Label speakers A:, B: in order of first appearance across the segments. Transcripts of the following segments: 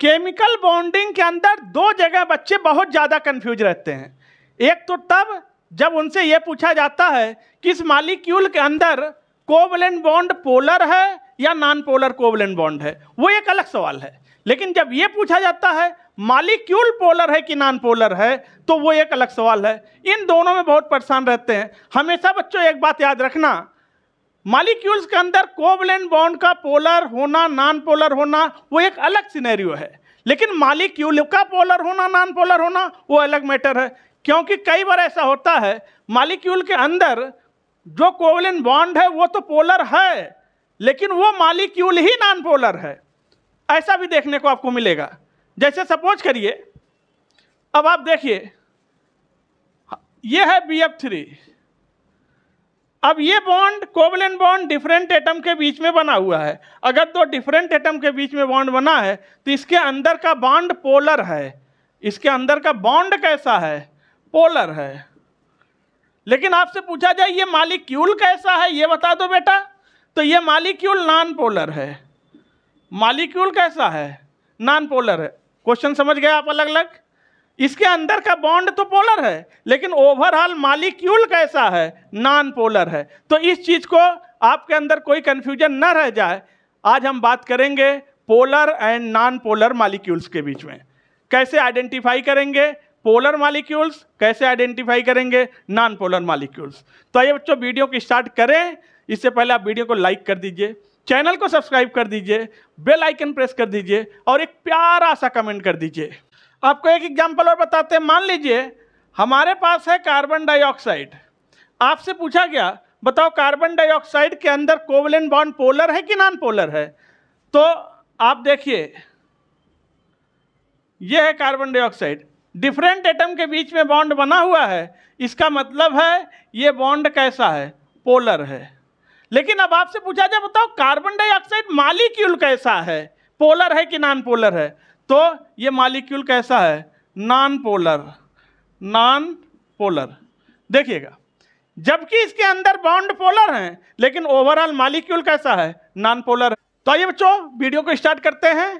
A: chemical bonding के अंदर दो जगह बच्चे बहुत ज़्यादा कंफ्यूज रहते हैं एक तो तब जब उनसे ये पूछा जाता है कि इस मालिक्यूल के अंदर कोवलेंट बॉन्ड पोलर है या नॉन पोलर कोवलेंट बॉन्ड है वो एक अलग सवाल है लेकिन जब ये पूछा जाता है मालिक्यूल पोलर है कि नॉन पोलर है तो वो एक अलग सवाल है इन दोनों में बहुत परेशान रहते हैं हमेशा बच्चों एक बात याद रखना मालिक्यूल्स के अंदर कोवलेंट बॉन्ड का पोलर होना नॉन पोलर होना वो एक अलग सिनेरियो है लेकिन मालिक्यूल का पोलर होना नॉन पोलर होना वो अलग मैटर है क्योंकि कई बार ऐसा होता है मालिक्यूल के अंदर जो कोवलेंट बॉन्ड है वो तो पोलर है लेकिन वो मालिक्यूल ही नॉन पोलर है ऐसा भी देखने को आपको मिलेगा जैसे सपोज करिए अब आप देखिए ये है बी एफ थ्री अब ये bond covalent bond different atom के बीच में बना हुआ है अगर दो डिफरेंट एटम के बीच में बॉन्ड बना है तो इसके अंदर का बॉन्ड पोलर है इसके अंदर का बॉन्ड कैसा है पोलर है लेकिन आपसे पूछा जाए ये मालिक्यूल कैसा है ये बता दो बेटा तो ये मालिक्यूल नॉन पोलर है मालिक्यूल कैसा है नॉन पोलर है क्वेश्चन समझ गए आप अलग अलग इसके अंदर का बॉन्ड तो पोलर है लेकिन ओवरऑल मालिक्यूल कैसा है नॉन पोलर है तो इस चीज़ को आपके अंदर कोई कन्फ्यूजन ना रह जाए आज हम बात करेंगे polar and non polar molecules के बीच में कैसे आइडेंटिफाई करेंगे पोलर मालिक्यूल्स कैसे आइडेंटिफाई करेंगे नॉन पोलर मालिक्यूल्स तो आइए बच्चों वीडियो को स्टार्ट करें इससे पहले आप वीडियो को लाइक कर दीजिए चैनल को सब्सक्राइब कर दीजिए बेल आइकन प्रेस कर दीजिए और एक प्यारा सा कमेंट कर दीजिए आपको एक एग्जाम्पल और बताते हैं मान लीजिए हमारे पास है कार्बन डाइऑक्साइड आपसे पूछा गया बताओ कार्बन डाइऑक्साइड के अंदर कोवलेंट बॉन्ड पोलर है कि नॉन पोलर है तो आप देखिए यह है कार्बन डाइऑक्साइड डिफरेंट एटम के बीच में बॉन्ड बना हुआ है इसका मतलब है ये बॉन्ड कैसा है पोलर है लेकिन अब आपसे पूछा जाए बताओ कार्बन डाइऑक्साइड मालिक्यूल कैसा है पोलर है कि नॉन पोलर है तो ये मालिक्यूल कैसा है नॉन पोलर नॉन पोलर देखिएगा जबकि इसके अंदर बाउंड पोलर हैं लेकिन ओवरऑल मालिक्यूल कैसा है नॉन पोलर तो आइए बच्चों वीडियो को स्टार्ट करते हैं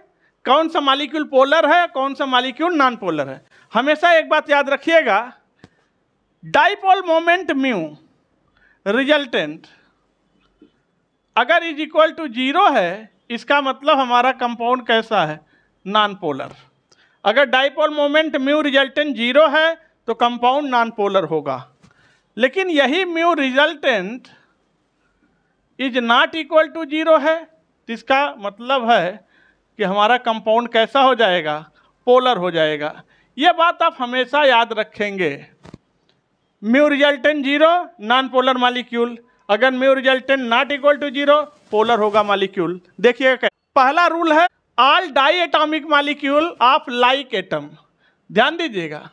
A: कौन सा मालिक्यूल पोलर है कौन सा मालिक्यूल नॉन पोलर है हमेशा एक बात याद रखिएगा डाइपोल मोमेंट म्यू रिजल्टेंट अगर इज इक्वल टू जीरो है इसका मतलब हमारा कंपाउंड कैसा है नॉन पोलर अगर dipole moment mu resultant zero है तो कंपाउंड नॉन पोलर होगा लेकिन यही mu resultant is not equal to zero है जिसका तो इसका मतलब है कि हमारा कंपाउंड कैसा हो जाएगा पोलर हो जाएगा ये बात आप हमेशा याद रखेंगे mu resultant zero non polar molecule अगर mu resultant not equal to zero polar होगा मालिक्यूल देखिएगा पहला रूल है all di atomic molecule of like atom ध्यान दीजिएगा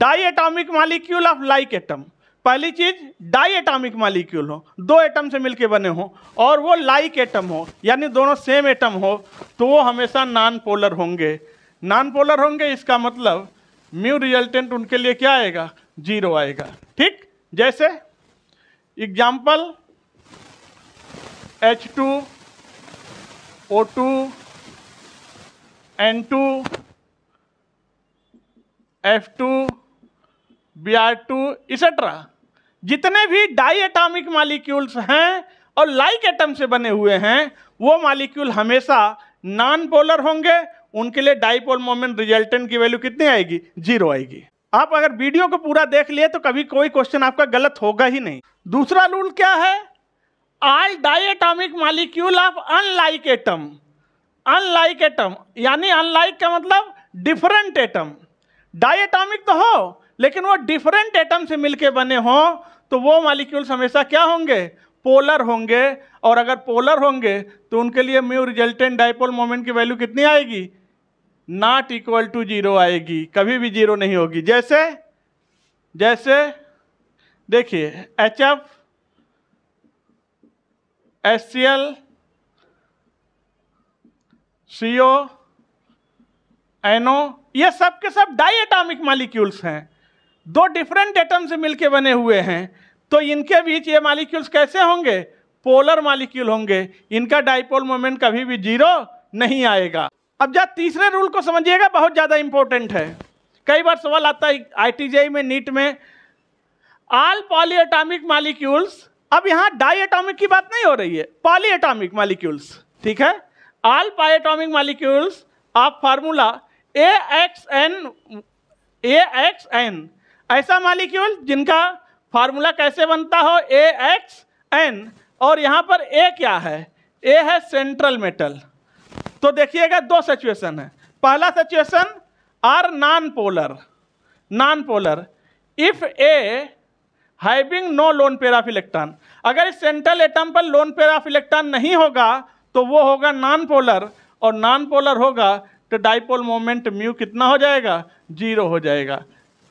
A: di atomic molecule of like atom पहली चीज डाई एटॉमिक मालिक्यूल हो दो एटम से मिलके बने हो और वो लाइक एटम हो यानी दोनों सेम एटम हो तो वो हमेशा नॉन पोलर होंगे नॉन पोलर होंगे इसका मतलब म्यू रिजल्टेंट उनके लिए क्या आएगा जीरो आएगा ठीक जैसे example H two O2 two N two F two B R two etcetera जितने भी डाई एटामिक मालिक्यूल्स हैं और लाइक एटम से बने हुए हैं वो मालिक्यूल हमेशा नॉन पोलर होंगे उनके लिए डाइपोल मोमेंट रिजल्टेंट की वैल्यू कितनी आएगी जीरो आएगी आप अगर वीडियो को पूरा देख लिए तो कभी कोई क्वेश्चन आपका गलत होगा ही नहीं दूसरा रूल क्या है all diatomic molecule of unlike atom unlike atom यानी अनलाइक का मतलब डिफरेंट एटम डाइटॉमिक तो हो लेकिन वो डिफरेंट एटम से मिलके बने हों तो वो मालिक्यूल्स हमेशा क्या होंगे पोलर होंगे और अगर पोलर होंगे तो उनके लिए म्यू रिजल्टेंट डाइपोल मोमेंट की वैल्यू कितनी आएगी नॉट इक्वल टू जीरो आएगी कभी भी जीरो नहीं होगी जैसे जैसे देखिए H F S C L C O ये सब के सब डाई एटामिक मालिक्यूल्स हैं दो डिफरेंट एटम से मिलके बने हुए हैं तो इनके बीच ये मालिक्यूल्स कैसे होंगे पोलर मालिक्यूल होंगे इनका डाइपोल मोमेंट कभी भी जीरो नहीं आएगा अब जब तीसरे रूल को समझिएगा बहुत ज़्यादा इंपॉर्टेंट है कई बार सवाल आता है आई में नीट में आल पॉलीएटामिक मालिक्यूल्स अब यहाँ डाई एटॉमिक की बात नहीं हो रही है पॉली एटॉमिक मालिक्यूल्स ठीक है all poly atomic molecules of formula A X N A X N ऐसा मालिक्यूल जिनका फार्मूला कैसे बनता हो ए एक्स एन और यहाँ पर ए क्या है ए है सेंट्रल मेटल तो देखिएगा दो सिचुएशन है पहला situation are non polar non polar if A having no lone pair of electron अगर इस सेंट्रल एटम पर लोन पेयर ऑफ इलेक्ट्रॉन नहीं होगा तो वो होगा नॉन पोलर और नॉन पोलर होगा तो डाइपोल मोमेंट म्यू कितना हो जाएगा जीरो हो जाएगा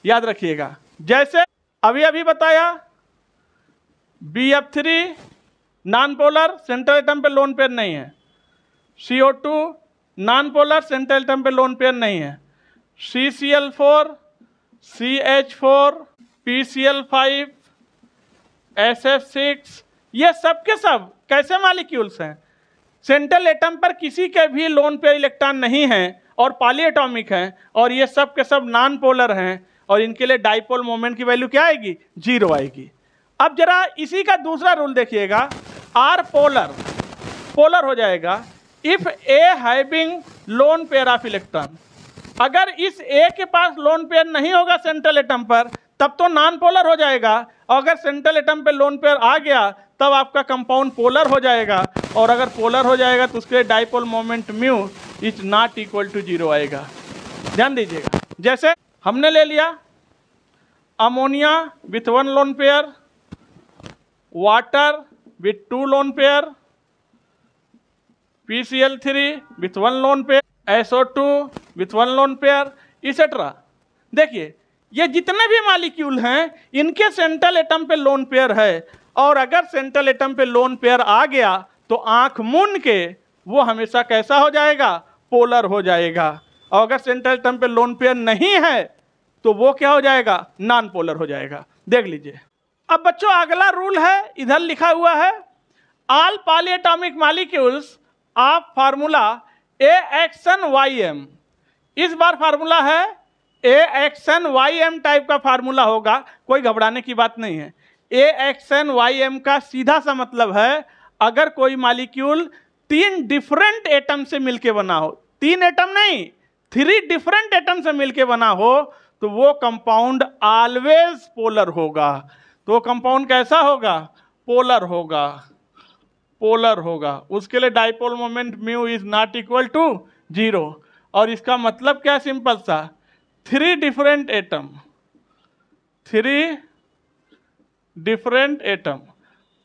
A: याद रखिएगा जैसे अभी अभी बताया B F three non polar central atom पे लोन पेयर नहीं है C O two non polar central atom पे लोन पेयर नहीं है C C L four C H four P C L five S F six ये सब के सब कैसे मालिक्यूल्स हैं सेंट्रल एटम पर किसी के भी लोन पेयर इलेक्ट्रॉन नहीं हैं और पाली एटॉमिक हैं और ये सब के सब नॉन पोलर हैं और इनके लिए डाइपोल मोमेंट की वैल्यू क्या आएगी जीरो आएगी अब जरा इसी का दूसरा रूल देखिएगा आर पोलर पोलर हो जाएगा if A having lone pair of electron अगर इस ए के पास लोन पेयर नहीं होगा सेंट्रल एटम पर तब तो नॉन पोलर हो जाएगा अगर सेंट्रल एटम पे लोन पेयर आ गया तब आपका कंपाउंड पोलर हो जाएगा और अगर पोलर हो जाएगा तो उसके लिए dipole moment mu is not equal to zero आएगा ध्यान दीजिएगा जैसे हमने ले लिया ammonia with one lone pair water with two lone pair P C L three with one lone pair SO two with one lone pair etcetera देखिए ये जितने भी मालिक्यूल हैं इनके सेंट्रल एटम पे लोन पेयर है और अगर सेंट्रल एटम पे लोन पेयर आ गया तो आंख मून के वो हमेशा कैसा हो जाएगा पोलर हो जाएगा और अगर सेंट्रल एटम पे लोन पेयर नहीं है तो वो क्या हो जाएगा नॉन पोलर हो जाएगा देख लीजिए अब बच्चों अगला रूल है इधर लिखा हुआ है all poly atomic molecules of formula A X N Y M इस बार फार्मूला है A N Y M type का फार्मूला होगा कोई घबराने की बात नहीं है ए एन वाई एम का सीधा सा मतलब है अगर कोई मालिक्यूल तीन डिफरेंट एटम से मिलके बना हो तीन एटम नहीं थ्री डिफरेंट एटम से मिलके बना हो तो वो कंपाउंड ऑलवेज पोलर होगा तो कंपाउंड कैसा होगा पोलर होगा पोलर होगा उसके लिए dipole moment mu is not equal to zero और इसका मतलब क्या सिंपल सा three different atom three different atom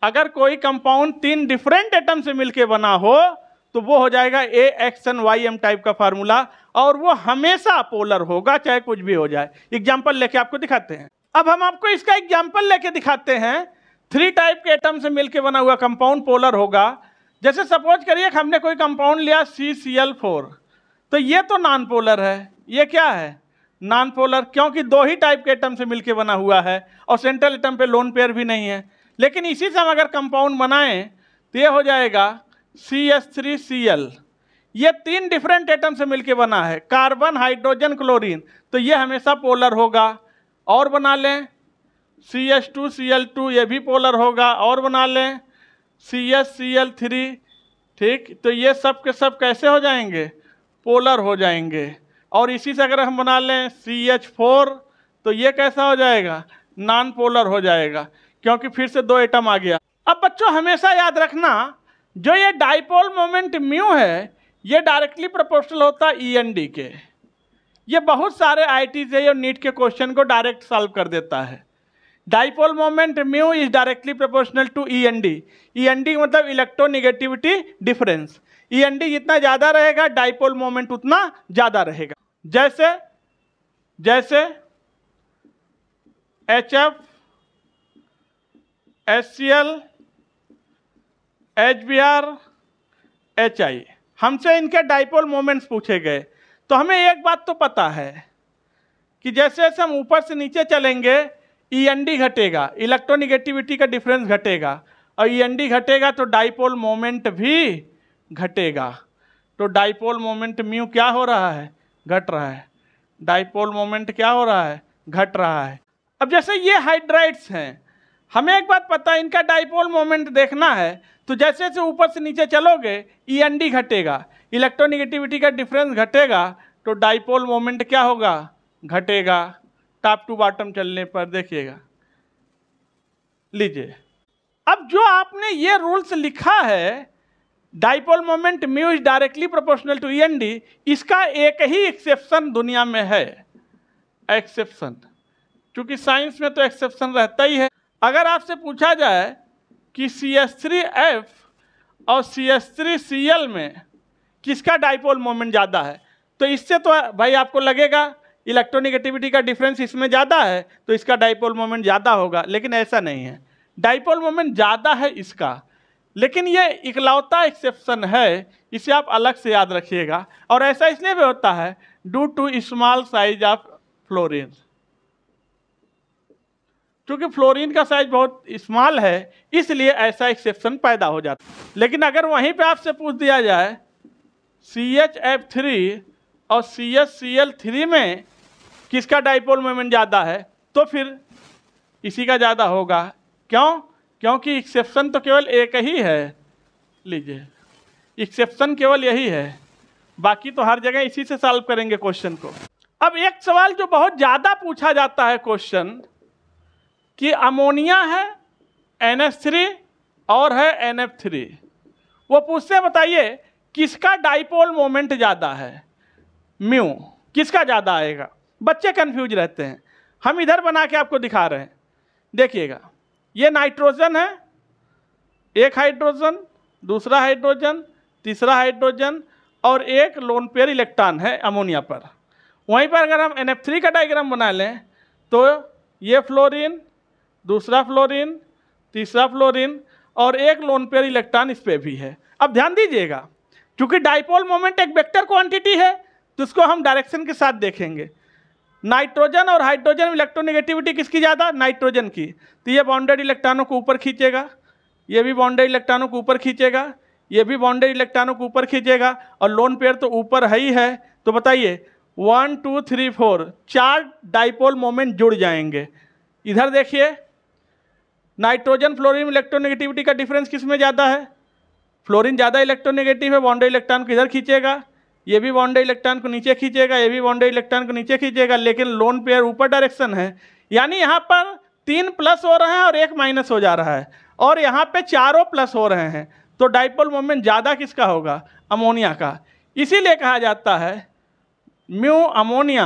A: अगर कोई कंपाउंड तीन डिफरेंट एटम से मिलके बना हो तो वो हो जाएगा A X N Y M type का फार्मूला और वो हमेशा पोलर होगा चाहे कुछ भी हो जाए एग्जाम्पल लेके आपको दिखाते हैं अब हम आपको इसका एग्जाम्पल लेके दिखाते हैं थ्री टाइप के एटम से मिलके बना हुआ कंपाउंड पोलर होगा जैसे सपोज करिए हमने कोई कंपाउंड लिया सी सी एल फोर तो ये तो नॉन पोलर है ये क्या है नॉन पोलर क्योंकि दो ही टाइप के एटम से मिलकर बना हुआ है और सेंट्रल एटम पे लोन पेयर भी नहीं है लेकिन इसी से हम अगर कंपाउंड बनाएं तो ये हो जाएगा C S three C L ये तीन डिफरेंट एटम से मिलकर बना है कार्बन हाइड्रोजन क्लोरीन तो ये हमेशा पोलर होगा और बना लें C S two C L two ये भी पोलर होगा और बना लें C S C L three ठीक तो ये सब के सब कैसे हो जाएंगे पोलर हो जाएंगे और इसी से अगर हम बना लें सी एच फोर तो ये कैसा हो जाएगा नॉन पोलर हो जाएगा क्योंकि फिर से दो एटम आ गया अब बच्चों हमेशा याद रखना जो ये डाइपोल मोमेंट म्यू है ये डायरेक्टली प्रोपोर्शनल होता है ई एन डी के ये बहुत सारे आई टी जे और नीट के क्वेश्चन को डायरेक्ट सॉल्व कर देता है dipole moment mu is directly proportional to E N D E N D मतलब electronegativity difference E N D जितना ज़्यादा रहेगा डाइपोल मोमेंट उतना ज़्यादा रहेगा जैसे जैसे H F S C L H B R H I हमसे इनके डाइपोल मोमेंट्स पूछे गए तो हमें एक बात तो पता है कि जैसे जैसे हम ऊपर से नीचे चलेंगे ई एन डी घटेगा इलेक्ट्रोनिगेटिविटी का डिफरेंस घटेगा और ई एन डी घटेगा तो डाइपोल मोमेंट भी घटेगा तो डाइपोल मोमेंट म्यू क्या हो रहा है घट रहा है डाइपोल मोमेंट क्या हो रहा है घट रहा है अब जैसे ये हाइड्राइड्स हैं हमें एक बात पता है इनका डाइपोल मोमेंट देखना है तो जैसे जैसे ऊपर से नीचे चलोगे ई एन डी घटेगा इलेक्ट्रोनिगेटिविटी का डिफरेंस घटेगा तो डाइपोल मोमेंट क्या होगा घटेगा टॉप टू बॉटम चलने पर देखिएगा लीजिए अब जो आपने ये रूल्स लिखा है dipole moment mu is directly proportional to N D इसका एक ही एक्सेप्शन दुनिया में है एक्सेप्शन क्योंकि साइंस में तो एक्सेप्शन रहता ही है अगर आपसे पूछा जाए कि सी एस थ्री एफ और C S three C L में किसका डाइपोल मोमेंट ज़्यादा है तो इससे तो भाई आपको लगेगा इलेक्ट्रोनिगेटिविटी का डिफरेंस इसमें ज़्यादा है तो इसका डाइपोल मोमेंट ज़्यादा होगा लेकिन ऐसा नहीं है डाइपोल मोमेंट ज़्यादा है इसका लेकिन ये इकलौता एक्सेप्शन है इसे आप अलग से याद रखिएगा और ऐसा इसलिए भी होता है due to small size of fluorine क्योंकि फ्लोरीन का साइज बहुत स्मॉल है इसलिए ऐसा एक्सेप्शन पैदा हो जाता है लेकिन अगर वहीं पे आपसे पूछ दिया जाए सी एच एफ थ्री और C H C L three में किसका डाइपोल मोमेंट ज़्यादा है तो फिर इसी का ज़्यादा होगा क्यों क्योंकि एक्सेप्शन तो केवल एक ही है लीजिए एक्सेप्शन केवल यही है बाकी तो हर जगह इसी से सॉल्व करेंगे क्वेश्चन को अब एक सवाल जो बहुत ज़्यादा पूछा जाता है क्वेश्चन कि अमोनिया है एन थ्री और है एन एफ थ्री वो पूछते बताइए किसका डाइपोल मोमेंट ज़्यादा है म्यू किसका ज़्यादा आएगा बच्चे कंफ्यूज रहते हैं हम इधर बना के आपको दिखा रहे हैं देखिएगा ये नाइट्रोजन है एक हाइड्रोजन दूसरा हाइड्रोजन तीसरा हाइड्रोजन और एक लोन पेयर इलेक्ट्रॉन है अमोनिया पर वहीं पर अगर हम एन का डायग्राम बना लें तो ये फ्लोरीन दूसरा फ्लोरीन तीसरा फ्लोरीन और एक लोन पेयर इलेक्ट्रॉन इस पर भी है अब ध्यान दीजिएगा क्योंकि डाइपोल मोमेंट एक वेक्टर क्वांटिटी है तो उसको हम डायरेक्शन के साथ देखेंगे नाइट्रोजन और हाइड्रोजन इलेक्ट्रोनिगेटिविटी किसकी ज़्यादा नाइट्रोजन की तो ये बाउंडेड इलेक्ट्रॉनों को ऊपर खींचेगा ये भी बाउंडेड इलेक्ट्रॉनों को ऊपर खींचेगा ये भी बाउंडेड इलेक्ट्रॉनों को ऊपर खींचेगा और लोन पेयर तो ऊपर है ही है तो बताइए वन टू थ्री फोर चार डाइपोल मोमेंट जुड़ जाएंगे इधर देखिए नाइट्रोजन फ्लोरिन इलेक्ट्रोनेगेटिविटी का डिफरेंस किस में ज़्यादा है फ्लोरिन ज़्यादा इलेक्ट्रोनेगेटिव है बाउंड्री इलेक्ट्रॉन को इधर खींचेगा ये भी बॉन्डे इलेक्ट्रॉन को नीचे खींचेगा ये भी बॉन्डे इलेक्ट्रॉन को नीचे खींचेगा लेकिन लोन पेयर ऊपर डायरेक्शन है यानी यहाँ पर तीन प्लस हो रहे हैं और एक माइनस हो जा रहा है और यहाँ पे चारों प्लस हो रहे हैं तो डाइपोल मोमेंट ज़्यादा किसका होगा अमोनिया का इसीलिए कहा जाता है mu ammonia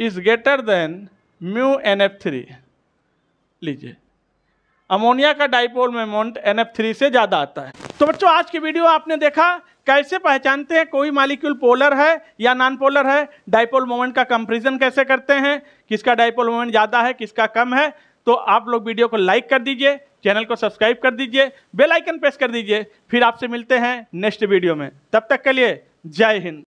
A: is greater than mu N F three लीजिए अमोनिया का dipole moment N F three से ज़्यादा आता है तो बच्चों आज की वीडियो आपने देखा कैसे पहचानते हैं कोई मालिक्यूल पोलर है या नॉन पोलर है डाइपोल मोमेंट का कंपेरिजन कैसे करते हैं किसका डाइपोल मोमेंट ज़्यादा है किसका कम है तो आप लोग वीडियो को लाइक कर दीजिए चैनल को सब्सक्राइब कर दीजिए बेल आइकन प्रेस कर दीजिए फिर आपसे मिलते हैं नेक्स्ट वीडियो में तब तक के लिए जय हिंद